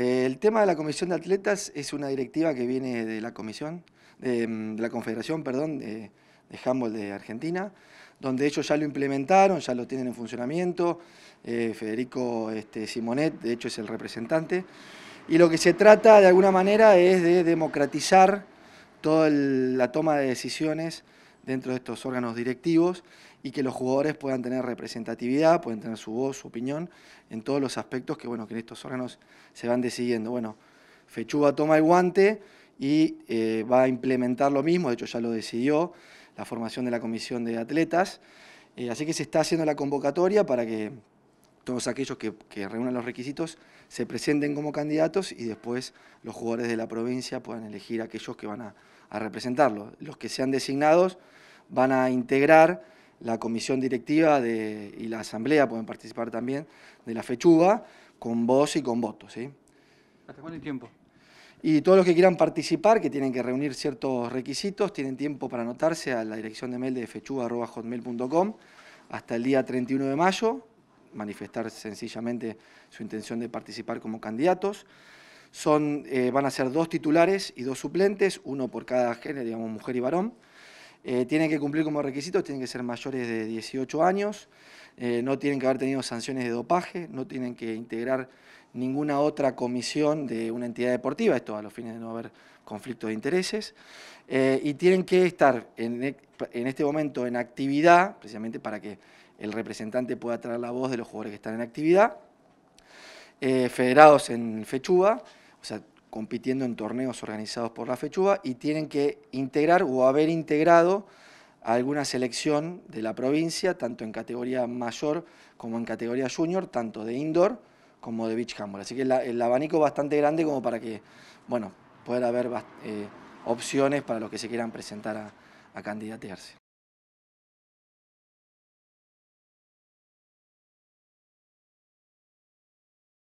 El tema de la Comisión de Atletas es una directiva que viene de la Comisión, de, mm, la Confederación, perdón, de, de, de Argentina, donde ellos ya lo implementaron, ya lo tienen en funcionamiento. Eh, Federico este, Simonet, de hecho, es el representante. Y lo que se trata, de alguna manera, es de democratizar toda la toma de decisiones dentro de estos órganos directivos y que los jugadores puedan tener representatividad, pueden tener su voz, su opinión, en todos los aspectos que, bueno, que en estos órganos se van decidiendo. Bueno, Fechuga toma el guante y eh, va a implementar lo mismo, de hecho ya lo decidió, la formación de la comisión de atletas. Eh, así que se está haciendo la convocatoria para que todos aquellos que, reúnan los requisitos se presenten como candidatos y después los jugadores de la provincia puedan elegir aquellos que van a, representarlos. Los que sean designados van a integrar la comisión directiva de, y la asamblea, pueden participar también, de la fechuga, con voz y con voto. ¿sí? ¿Hasta hay tiempo? Y todos los que quieran participar, que tienen que reunir ciertos requisitos, tienen tiempo para anotarse a la dirección de mail de fechuga.hotmail.com hasta el día 31 de mayo manifestar sencillamente su intención de participar como candidatos. Son, eh, van a ser dos titulares y dos suplentes, uno por cada género, digamos mujer y varón. Eh, tienen que cumplir como requisitos, tienen que ser mayores de 18 años, eh, no tienen que haber tenido sanciones de dopaje, no tienen que integrar ninguna otra comisión de una entidad deportiva, esto a los fines de no haber conflictos de intereses, eh, y tienen que estar e, en, este momento en actividad, precisamente para que el representante pueda traer la voz de los jugadores que están en actividad, eh, federados en Fechuba, o sea, compitiendo en torneos organizados por la Fechuba, y tienen que integrar o haber integrado alguna selección de la provincia, tanto en categoría mayor como en categoría junior, tanto de indoor como de beach handball. Así que el abanico bastante grande como para que, bueno, pueda haber eh, opciones para los que se quieran presentar a, a candidatearse.